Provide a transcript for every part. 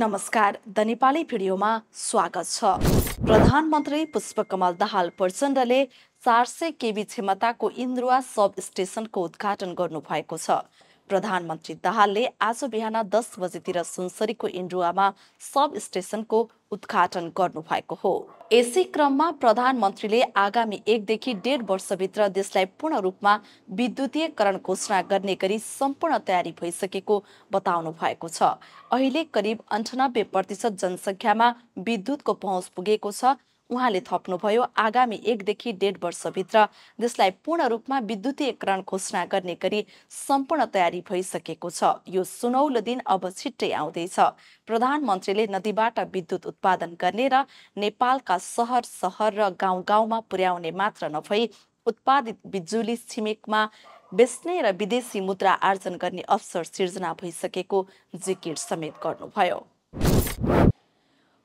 नमस्कार द नेपाली भिडियोमा स्वागत छ प्रधानमन्त्री पुष्पकमल दाहाल प्रचण्डले चार सय केबी क्षमताको इन्द्रुवा सब स्टेसनको उद्घाटन गर्नुभएको छ प्रधानमन्त्री दाहालले आज बिहान दस बजेतिर सुनसरीको इन्डुवामा सब स्टेसनको उद्घाटन गर्नुभएको हो यसै क्रममा प्रधानमन्त्रीले आगामी एकदेखि डेढ वर्षभित्र देशलाई पूर्ण रूपमा विद्युतीयकरण घोषणा गर्ने गरी सम्पूर्ण तयारी भइसकेको बताउनु भएको छ अहिले करिब अन्ठानब्बे प्रतिशत जनसङ्ख्यामा विद्युतको पहुँच पुगेको छ उहाँले थप्नुभयो आगामी एकदेखि डेढ वर्षभित्र देशलाई पूर्ण रूपमा विद्युतीयकरण घोषणा गर्ने गरी सम्पूर्ण तयारी भइसकेको छ यो सुनौलो दिन अब छिट्टै आउँदैछ प्रधानमन्त्रीले नदीबाट विद्युत उत्पादन गर्ने र नेपालका सहर सहर र गाउँ गाउँमा पुर्याउने मात्र नभई उत्पादित बिजुली छिमेकमा बेच्ने र विदेशी मुद्रा आर्जन गर्ने अवसर सिर्जना भइसकेको जिकिर समेत गर्नुभयो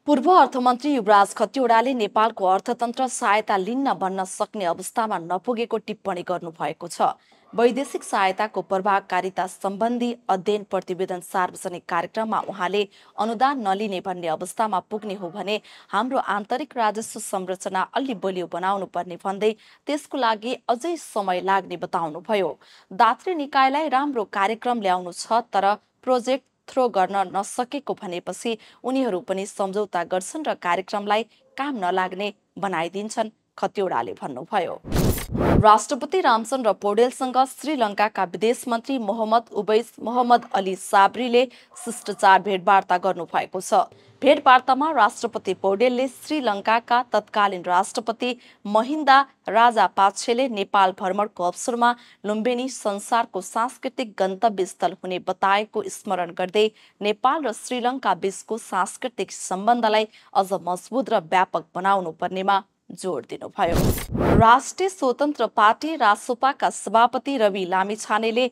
पूर्व अर्थमन्त्री युवराज खतिवड़ाले नेपालको अर्थतन्त्र सहायता लिन्न भन्न सक्ने अवस्थामा नपुगेको टिप्पणी गर्नुभएको छ वैदेशिक सहायताको प्रभावकारिता सम्बन्धी अध्ययन प्रतिवेदन सार्वजनिक कार्यक्रममा उहाँले अनुदान नलिने भन्ने अवस्थामा पुग्ने हो भने हाम्रो आन्तरिक राजस्व संरचना अलि बलियो बनाउनु पर्ने भन्दै त्यसको लागि अझै समय लाग्ने बताउनुभयो दात्री निकायलाई राम्रो कार्यक्रम ल्याउनु छ तर प्रोजेक्ट थ्रो गर्न नसकेको भनेपछि उनीहरू पनि सम्झौता गर्छन् र कार्यक्रमलाई काम नलाग्ने बनाइदिन्छन् खतिवड़ाले भन्नुभयो राष्ट्रपति रामचन्द्र पौडेलसँग श्रीलङ्काका विदेश मन्त्री मोहम्मद उबैस मोहम्मद अली साब्रीले शिष्टाचार भेटवार्ता गर्नुभएको छ भेटवार्तामा राष्ट्रपति पौडेलले श्रीलङ्काका तत्कालीन राष्ट्रपति महिन्दा राजा पाक्षेले नेपाल भ्रमणको अवसरमा लुम्बिनी संसारको सांस्कृतिक गन्तव्य स्थल हुने बताएको स्मरण गर्दै नेपाल र श्रीलङ्का बीचको सांस्कृतिक सम्बन्धलाई अझ मजबुत र व्यापक बनाउनु पर्नेमा जोड दिनुभयो राष्ट्रिय स्वतन्त्र पार्टी रासोपाका सभापति रवि लामिछानेले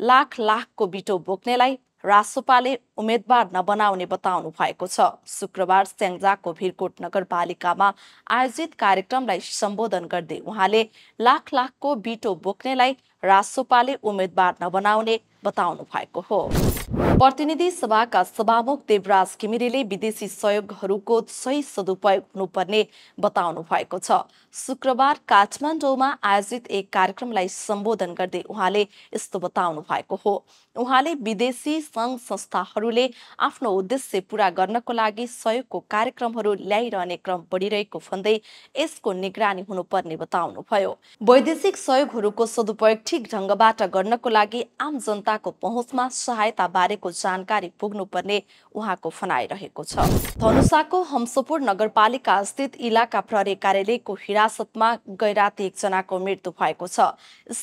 लाख लाखको बिटो बोक्नेलाई रासोपाले उम्मेद्वार नबनाउने बताउनु भएको छ शुक्रबार स्याङ्जाको भिरकोट नगरपालिकामा आयोजित कार्यक्रमलाई सम्बोधन गर्दै उहाँले लाख लाखको बिटो बोक्नेलाई रासोपाले उम्मेद्वार नबनाउने बताउनु भएको हो प्रतिनिधि सभाका सभामुख देवराज घिमिरेले विदेशी सहयोगहरूको सही सदुपयोग हुनुपर्ने बताउनु भएको छ शुक्रबार काठमाडौँमा आयोजित एक कार्यक्रमलाई सम्बोधन गर्दै उहाँले यस्तो बताउनु भएको हो उहाँले विदेशी सङ्घ संस्थाहरूले आफ्नो उद्देश्य पूरा गर्नको लागि सहयोगको कार्यक्रमहरू ल्याइरहने क्रम बढिरहेको भन्दै यसको निगरानी हुनुपर्ने बताउनुभयो वैदेशिक सहयोगहरूको सदुपयोग ठिक ढङ्गबाट गर्नको लागि आम जनताको पहुँचमा सहायता बारेको जानकारी पुग्नुपर्ने उहाँको फनाइरहेको छ धनुषाको हम्सपुर नगरपालिका स्थित इलाका प्रहरी कार्यालयको हिरासतमा गैराती एकजनाको मृत्यु भएको छ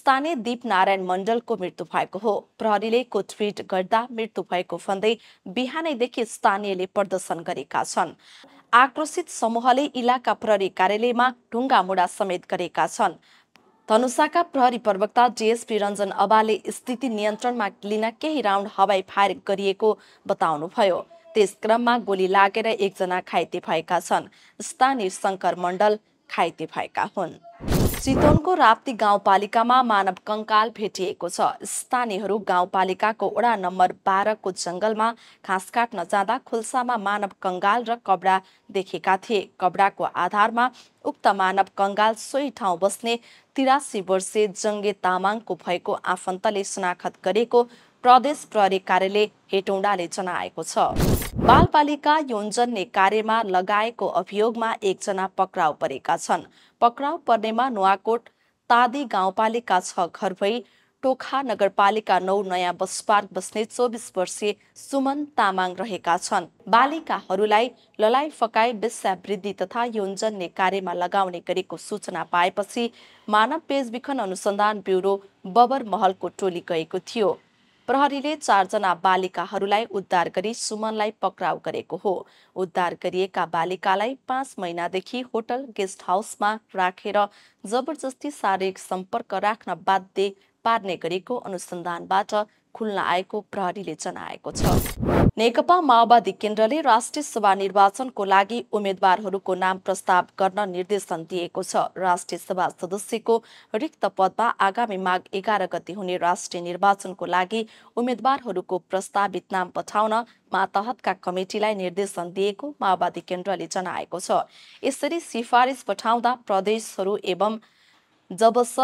स्थानीय दीप नारायण मण्डलको मृत्यु भएको हो प्रहरीले भएको ट्विट गर्दा मृत्यु भएको भन्दै बिहानैदेखि स्थानीयले प्रदर्शन गरेका छन् आक्रोशित समूहले इलाका प्रहरी कार्यालयमा ढुङ्गा मुडा समेत गरेका छन् धनुषाका प्रहरी प्रवक्ता डिएसपी रञ्जन अबाले स्थिति नियन्त्रणमा लिन केही राउन्ड हवाई फायर गरिएको बताउनुभयो त्यस क्रममा गोली लागेर एकजना घाइते भएका छन् स्थानीय शङ्कर मण्डल घाइते भएका हुन् चितवनको राप्ती गाउँपालिकामा मानव कङ्काल भेटिएको छ स्थानीयहरू गाउँपालिकाको वडा नम्बर बाह्रको जङ्गलमा घाँस काट्न जाँदा खुल्सामा मानव कङ्गाल र कपडा देखेका थिए कपडाको आधारमा उक्त मानव कङ्गाल सोही ठाउँ बस्ने तिरासी वर्षे जङ्गे तामाङको भएको आफन्तले शनाखत गरेको प्रदेश प्रहरी कार्यालय हेटौँडाले जनाएको छ बालबालिका यौनजन्य कार्यमा लगाएको अभियोगमा एकजना पक्राउ परेका छन् पक्राउ पर्नेमा नुवाकोट तादी गाउँपालिका छ घर भई टोखा नगरपालिका नौ नयाँ बस पार्क बस्ने चौबिस वर्षीय सुमन तामाङ रहेका छन् बालिकाहरूलाई ललाइ फकाई वृद्धि तथा यौनजन्य कार्यमा लगाउने गरेको सूचना पाएपछि मानव पेजबिखन अनुसन्धान ब्युरो बबर महलको टोली गएको थियो प्रहरीले चारजना बालिकाहरूलाई उद्धार गरी सुमनलाई पक्राउ गरेको हो उद्धार गरिएका बालिकालाई पाँच महिनादेखि होटल गेस्ट हाउसमा राखेर रा जबरजस्ती शारीरिक सम्पर्क राख्न बाध्य पार्ने गरेको अनुसन्धानबाट खुल्न आएको प्रहरीले जनाएको छ नेकपा माओवादी केन्द्रले राष्ट्रिय सभा निर्वाचनको लागि उम्मेद्वारहरूको नाम प्रस्ताव गर्न निर्देशन दिएको छ राष्ट्रिय सभा सदस्यको रिक्त पदमा आगामी माघ एघार गति हुने राष्ट्रिय निर्वाचनको लागि उम्मेद्वारहरूको प्रस्तावित नाम पठाउन मातहतका कमिटीलाई निर्देशन दिएको माओवादी केन्द्रले जनाएको छ यसरी सिफारिस पठाउँदा प्रदेशहरू एवं जबस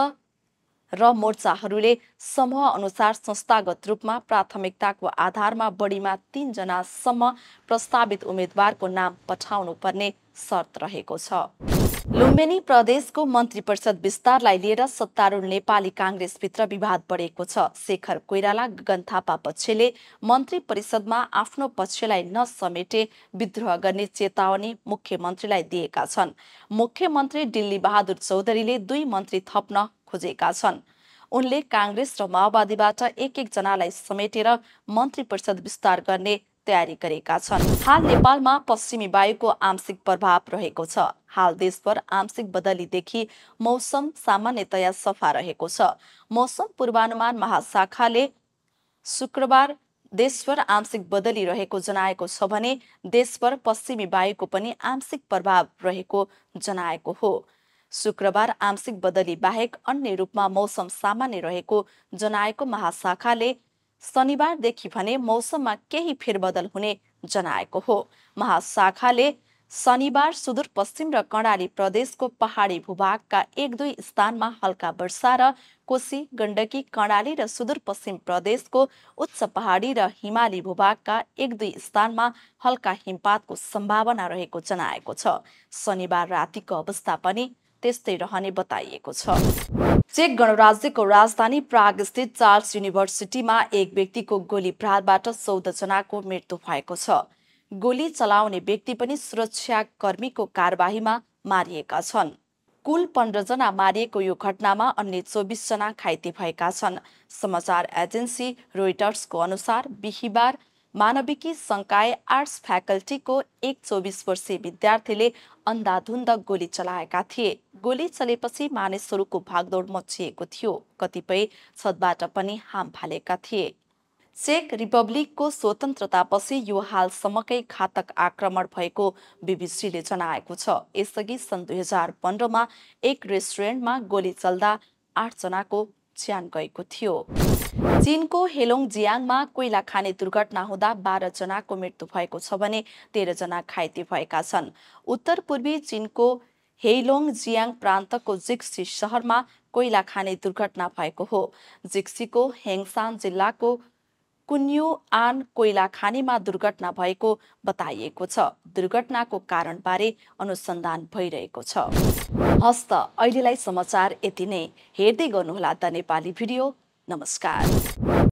र मोर्चाहरूले समूह अनुसार संस्थागत रूपमा प्राथमिकताको आधारमा बढीमा तीनजनासम्म प्रस्तावित उम्मेद्वारको नाम पर्ने शर्त रहेको छ लुम्बिनी प्रदेशको मन्त्री परिषद विस्तारलाई लिएर सत्तारूढ नेपाली काङ्ग्रेसभित्र विवाद बढेको छ शेखर कोइराला गगन थापा पक्षले मन्त्री परिषदमा आफ्नो पक्षलाई नसमेटे विद्रोह गर्ने चेतावनी मुख्यमन्त्रीलाई दिएका छन् मुख्यमन्त्री दिल्ली बहादुर चौधरीले दुई मन्त्री थप्न खोजेका छन् उनले काङ्ग्रेस र माओवादीबाट एक एकजनालाई समेटेर मन्त्री परिषद विस्तार गर्ने तयारी गरेका छन् हाल नेपालमा पश्चिमी वायुको आंशिक प्रभाव रहेको छ हाल देशभर आंशिक बदलीदेखि मौसम सामान्यतया सफा रहेको छ मौसम पूर्वानुमान महाशाखाले शुक्रबार देशभर आंशिक बदली रहेको जनाएको छ भने देशभर पश्चिमी वायुको पनि आंशिक प्रभाव रहेको जनाएको हो शुक्रबार आंशिक बदली बाहेक अन्य रूपमा मौसम सामान्य रहेको जनाएको महाशाखाले शनिबारदेखि भने मौसममा केही फेरबदल हुने जनाएको हो महाशाखाले शनिबार सुदूरपश्चिम र कर्णाली प्रदेशको पहाडी भूभागका एक दुई स्थानमा हल्का वर्षा र कोशी गण्डकी कर्णाली र सुदूरपश्चिम प्रदेशको उच्च पहाडी र हिमाली भूभागका एक दुई स्थानमा हल्का हिमपातको सम्भावना रहेको जनाएको छ शनिबार रातिको अवस्था पनि त्यस्तै रहने बताइएको छ चेक गणराज्यको राजधानी प्राग स्थित चार्ल्स युनिभर्सिटीमा एक व्यक्तिको गोली प्रहारबाट जनाको मृत्यु भएको छ गोली चलाउने व्यक्ति पनि सुरक्षाकर्मीको कारबाहीमा मारिएका छन् कुल पन्ध्रजना मारिएको यो घटनामा अन्य चौबिसजना घाइते भएका छन् समाचार एजेन्सी रोइटर्सको अनुसार बिहिबार मानविकी संकाय आर्ट्स फ्याकल्टीको एक चौबिस वर्षीय विद्यार्थीले अन्धाधुन्द गोली चलाएका थिए गोली चलेपछि मानिसहरूको भागदौड मचिएको थियो कतिपय छतबाट पनि हाम फालेका थिए चेक रिपब्लिकको स्वतन्त्रतापछि यो हालसम्मकै घातक आक्रमण भएको बिबिसीले जनाएको छ यसअघि सन् दुई हजार पन्ध्रमा एक रेस्टुरेन्टमा गोली चल्दा आठजनाको ज्यान गएको थियो चीनको हेलोङ जियाङमा कोइला खाने दुर्घटना हुँदा बाह्रजनाको मृत्यु भएको छ भने तेह्रजना घाइते भएका छन् उत्तर पूर्वी चीनको हेलोङ जियाङ प्रान्तको जिक्सी सहरमा कोइला खाने दुर्घटना भएको हो जिक्सीको हेङसान जिल्लाको कुन्यु आन कोइला खानेमा दुर्घटना भएको बताइएको छ दुर्घटनाको कारणबारे अनुसन्धान भइरहेको छ हस्त अहिलेलाई समाचार यति नै हेर्दै गर्नुहोला द नेपाली भिडियो Namaskar.